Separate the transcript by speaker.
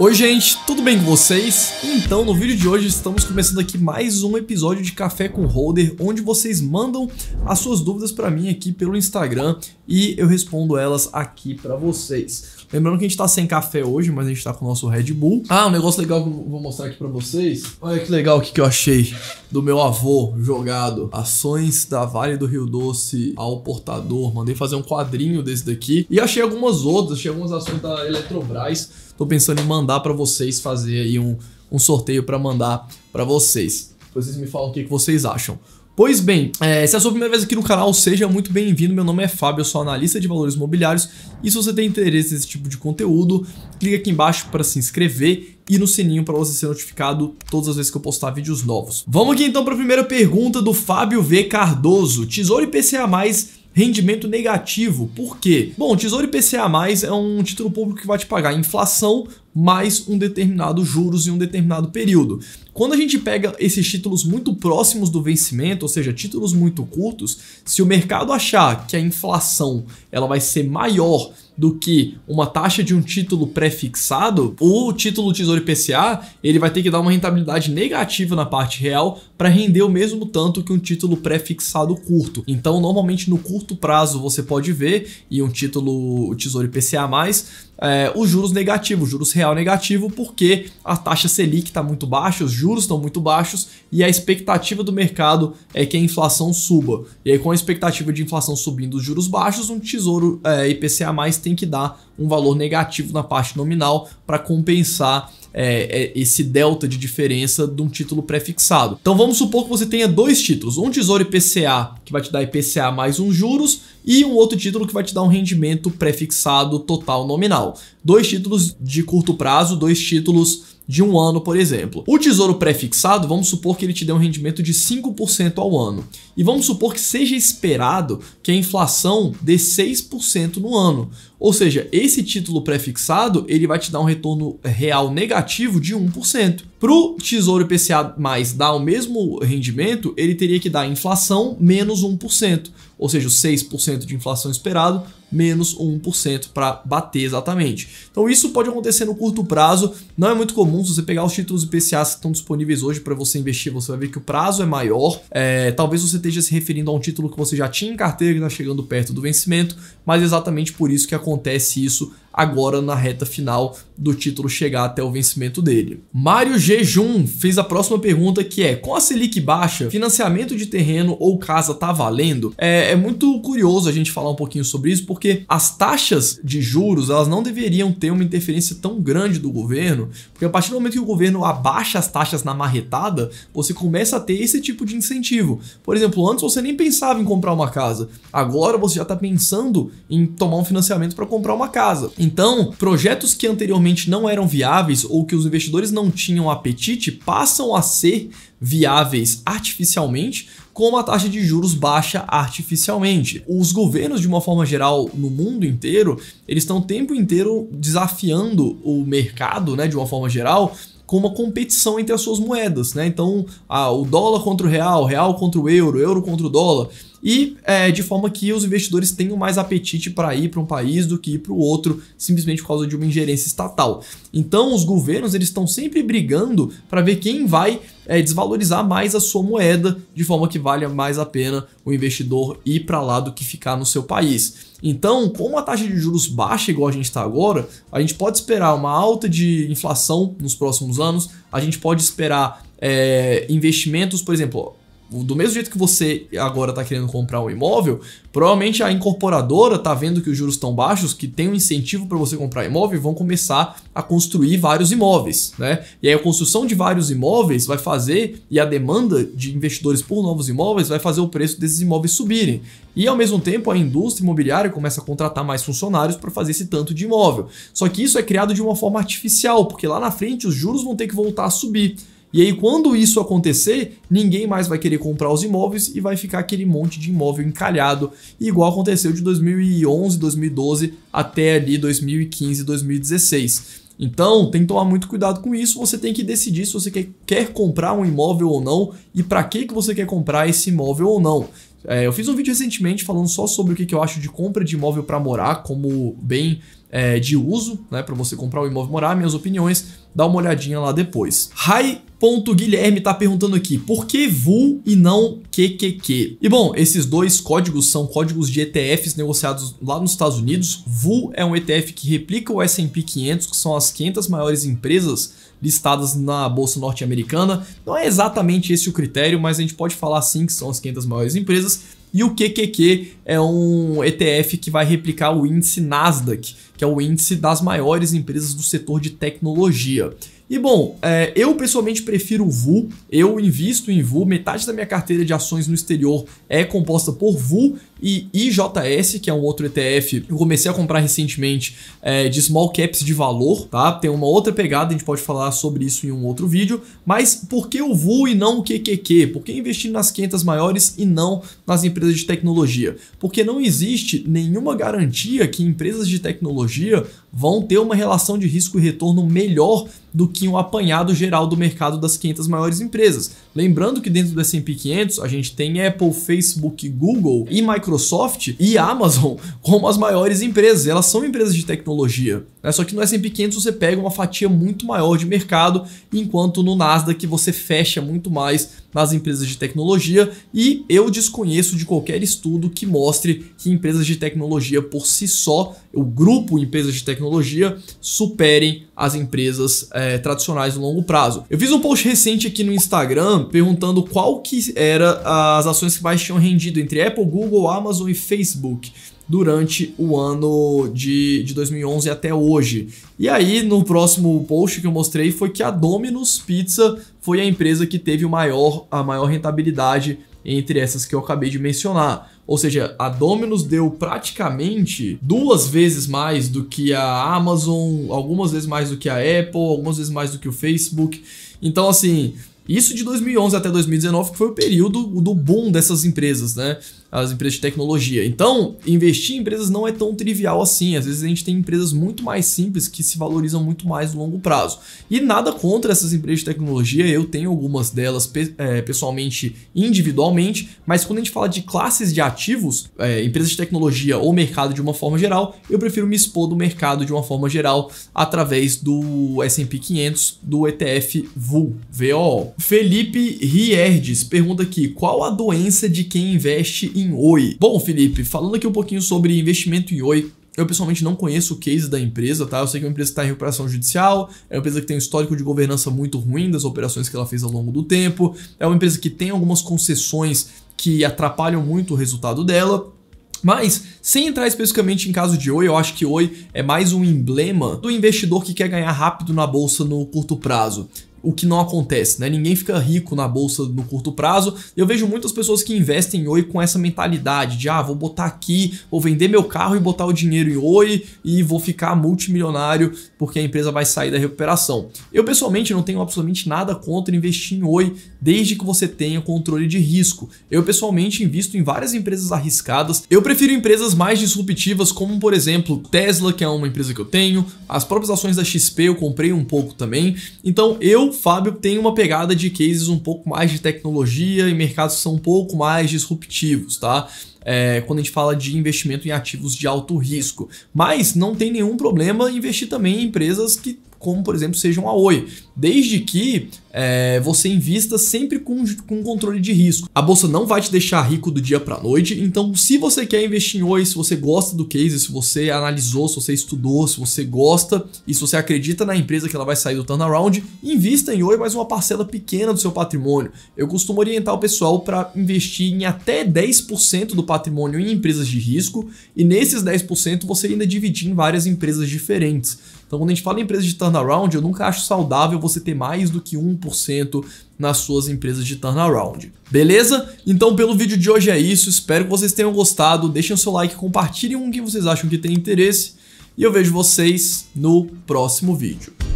Speaker 1: Oi gente, tudo bem com vocês? Então, no vídeo de hoje estamos começando aqui mais um episódio de Café com Holder, onde vocês mandam as suas dúvidas para mim aqui pelo Instagram e eu respondo elas aqui para vocês. Lembrando que a gente tá sem café hoje, mas a gente tá com o nosso Red Bull. Ah, um negócio legal que eu vou mostrar aqui pra vocês. Olha que legal o que, que eu achei do meu avô jogado. Ações da Vale do Rio Doce ao portador. Mandei fazer um quadrinho desse daqui. E achei algumas outras, achei algumas ações da Eletrobras. Tô pensando em mandar para vocês fazer aí um, um sorteio para mandar para vocês. vocês me falam o que, que vocês acham. Pois bem, é, se é a sua primeira vez aqui no canal, seja muito bem-vindo. Meu nome é Fábio, eu sou analista de valores imobiliários e se você tem interesse nesse tipo de conteúdo, clica aqui embaixo para se inscrever e no sininho para você ser notificado todas as vezes que eu postar vídeos novos. Vamos aqui então para a primeira pergunta do Fábio V Cardoso. Tesouro IPCA+, rendimento negativo. Por quê? Bom, Tesouro IPCA+, é um título público que vai te pagar inflação mais um determinado juros em um determinado período. Quando a gente pega esses títulos muito próximos do vencimento, ou seja, títulos muito curtos, se o mercado achar que a inflação ela vai ser maior do que uma taxa de um título pré-fixado, o título Tesouro IPCA, ele vai ter que dar uma rentabilidade negativa na parte real para render o mesmo tanto que um título pré-fixado curto. Então, normalmente no curto prazo você pode ver e um título Tesouro IPCA mais é, os juros negativos, juros real negativo, porque a taxa Selic está muito baixa, os juros estão muito baixos e a expectativa do mercado é que a inflação suba. E aí, com a expectativa de inflação subindo os juros baixos, um tesouro é, IPCA mais tem que dar um valor negativo na parte nominal para compensar é, é esse delta de diferença de um título prefixado. Então vamos supor que você tenha dois títulos, um tesouro IPCA, que vai te dar IPCA mais uns juros, e um outro título que vai te dar um rendimento prefixado total nominal. Dois títulos de curto prazo, dois títulos de um ano, por exemplo. O tesouro prefixado, vamos supor que ele te dê um rendimento de 5% ao ano. E vamos supor que seja esperado que a inflação dê 6% no ano. Ou seja, esse título prefixado ele vai te dar um retorno real negativo de 1%. Para o Tesouro IPCA mais dar o mesmo rendimento, ele teria que dar inflação menos 1%, ou seja, 6% de inflação esperado menos 1% para bater exatamente. Então isso pode acontecer no curto prazo, não é muito comum se você pegar os títulos IPCA que estão disponíveis hoje para você investir, você vai ver que o prazo é maior, é, talvez você esteja se referindo a um título que você já tinha em carteira e está chegando perto do vencimento, mas é exatamente por isso que acontece acontece isso agora na reta final do título chegar até o vencimento dele. Mário Jejum fez a próxima pergunta que é: com a Selic baixa, financiamento de terreno ou casa tá valendo? É, é muito curioso a gente falar um pouquinho sobre isso porque as taxas de juros elas não deveriam ter uma interferência tão grande do governo, porque a partir do momento que o governo abaixa as taxas na marretada, você começa a ter esse tipo de incentivo. Por exemplo, antes você nem pensava em comprar uma casa, agora você já está pensando em tomar um financiamento para comprar uma casa. Então, projetos que anteriormente não eram viáveis ou que os investidores não tinham apetite passam a ser viáveis artificialmente com uma taxa de juros baixa artificialmente. Os governos, de uma forma geral, no mundo inteiro, eles estão o tempo inteiro desafiando o mercado, né, de uma forma geral, com uma competição entre as suas moedas, né? Então, ah, o dólar contra o real, real contra o euro, euro contra o dólar e é, de forma que os investidores tenham mais apetite para ir para um país do que ir para o outro simplesmente por causa de uma ingerência estatal. Então os governos eles estão sempre brigando para ver quem vai é, desvalorizar mais a sua moeda de forma que valha mais a pena o investidor ir para lá do que ficar no seu país. Então, com a taxa de juros baixa igual a gente está agora, a gente pode esperar uma alta de inflação nos próximos anos, a gente pode esperar é, investimentos, por exemplo, do mesmo jeito que você agora está querendo comprar um imóvel, provavelmente a incorporadora está vendo que os juros estão baixos, que tem um incentivo para você comprar imóvel e vão começar a construir vários imóveis. Né? E aí a construção de vários imóveis vai fazer, e a demanda de investidores por novos imóveis vai fazer o preço desses imóveis subirem. E ao mesmo tempo a indústria imobiliária começa a contratar mais funcionários para fazer esse tanto de imóvel. Só que isso é criado de uma forma artificial, porque lá na frente os juros vão ter que voltar a subir. E aí, quando isso acontecer, ninguém mais vai querer comprar os imóveis e vai ficar aquele monte de imóvel encalhado, igual aconteceu de 2011, 2012 até ali 2015, 2016. Então, tem que tomar muito cuidado com isso. Você tem que decidir se você quer, quer comprar um imóvel ou não e para que, que você quer comprar esse imóvel ou não. É, eu fiz um vídeo recentemente falando só sobre o que, que eu acho de compra de imóvel para morar como bem é, de uso, né, para você comprar um imóvel morar, minhas opiniões dá uma olhadinha lá depois. Rai Ponto Guilherme tá perguntando aqui, por que VU e não QQQ? E bom, esses dois códigos são códigos de ETFs negociados lá nos Estados Unidos. VU é um ETF que replica o S&P 500, que são as 500 maiores empresas listadas na bolsa norte-americana. Não é exatamente esse o critério, mas a gente pode falar sim que são as 500 maiores empresas. E o QQQ é um ETF que vai replicar o índice Nasdaq, que é o índice das maiores empresas do setor de tecnologia. E bom, é, eu pessoalmente prefiro o VU, eu invisto em VU, metade da minha carteira de ações no exterior é composta por VU e IJS, que é um outro ETF que eu comecei a comprar recentemente é, de small caps de valor, tá? Tem uma outra pegada, a gente pode falar sobre isso em um outro vídeo, mas por que o VU e não o QQQ? Por que investir nas 500 maiores e não nas empresas de tecnologia? porque não existe nenhuma garantia que empresas de tecnologia vão ter uma relação de risco e retorno melhor do que um apanhado geral do mercado das 500 maiores empresas. Lembrando que dentro do S&P 500 a gente tem Apple, Facebook, Google e Microsoft e Amazon como as maiores empresas. Elas são empresas de tecnologia. Né? Só que no S&P 500 você pega uma fatia muito maior de mercado, enquanto no Nasdaq você fecha muito mais nas empresas de tecnologia e eu desconheço de qualquer estudo que mostre que empresas de tecnologia por si só, o grupo empresas de tecnologia tecnologia superem as empresas é, tradicionais no longo prazo. Eu fiz um post recente aqui no Instagram perguntando qual que era as ações que mais tinham rendido entre Apple, Google, Amazon e Facebook durante o ano de, de 2011 até hoje. E aí, no próximo post que eu mostrei foi que a Domino's Pizza foi a empresa que teve o maior, a maior rentabilidade entre essas que eu acabei de mencionar. Ou seja, a Dominus deu praticamente duas vezes mais do que a Amazon, algumas vezes mais do que a Apple, algumas vezes mais do que o Facebook. Então, assim, isso de 2011 até 2019, que foi o período do boom dessas empresas, né? as empresas de tecnologia. Então, investir em empresas não é tão trivial assim. Às vezes a gente tem empresas muito mais simples que se valorizam muito mais no longo prazo. E nada contra essas empresas de tecnologia, eu tenho algumas delas é, pessoalmente, individualmente, mas quando a gente fala de classes de ativos, é, empresas de tecnologia ou mercado de uma forma geral, eu prefiro me expor do mercado de uma forma geral através do S&P 500, do ETF VUL, VOO. Felipe Rierdes pergunta aqui, qual a doença de quem investe em Oi. Bom, Felipe, falando aqui um pouquinho sobre investimento em Oi, eu pessoalmente não conheço o case da empresa, tá? Eu sei que é uma empresa que está em recuperação judicial, é uma empresa que tem um histórico de governança muito ruim das operações que ela fez ao longo do tempo, é uma empresa que tem algumas concessões que atrapalham muito o resultado dela. Mas, sem entrar especificamente em caso de Oi, eu acho que Oi é mais um emblema do investidor que quer ganhar rápido na bolsa no curto prazo o que não acontece, né? Ninguém fica rico na bolsa no curto prazo. Eu vejo muitas pessoas que investem em Oi com essa mentalidade de ah, vou botar aqui, vou vender meu carro e botar o dinheiro em Oi e vou ficar multimilionário porque a empresa vai sair da recuperação. Eu pessoalmente não tenho absolutamente nada contra investir em Oi desde que você tenha controle de risco. Eu pessoalmente invisto em várias empresas arriscadas. Eu prefiro empresas mais disruptivas como por exemplo, Tesla, que é uma empresa que eu tenho, as próprias ações da XP eu comprei um pouco também. Então, eu Fábio tem uma pegada de cases um pouco mais de tecnologia e mercados que são um pouco mais disruptivos, tá? É, quando a gente fala de investimento em ativos de alto risco. Mas não tem nenhum problema investir também em empresas que como por exemplo seja um Aoi, desde que é, você invista sempre com, com controle de risco. A bolsa não vai te deixar rico do dia para a noite, então se você quer investir em Oi, se você gosta do case, se você analisou, se você estudou, se você gosta e se você acredita na empresa que ela vai sair do turnaround, invista em Oi mais uma parcela pequena do seu patrimônio. Eu costumo orientar o pessoal para investir em até 10% do patrimônio em empresas de risco e nesses 10% você ainda dividir em várias empresas diferentes. Então, quando a gente fala em empresa de turnaround, eu nunca acho saudável você ter mais do que 1% nas suas empresas de turnaround. Beleza? Então, pelo vídeo de hoje é isso. Espero que vocês tenham gostado. Deixem o seu like, compartilhem um que vocês acham que tem interesse. E eu vejo vocês no próximo vídeo.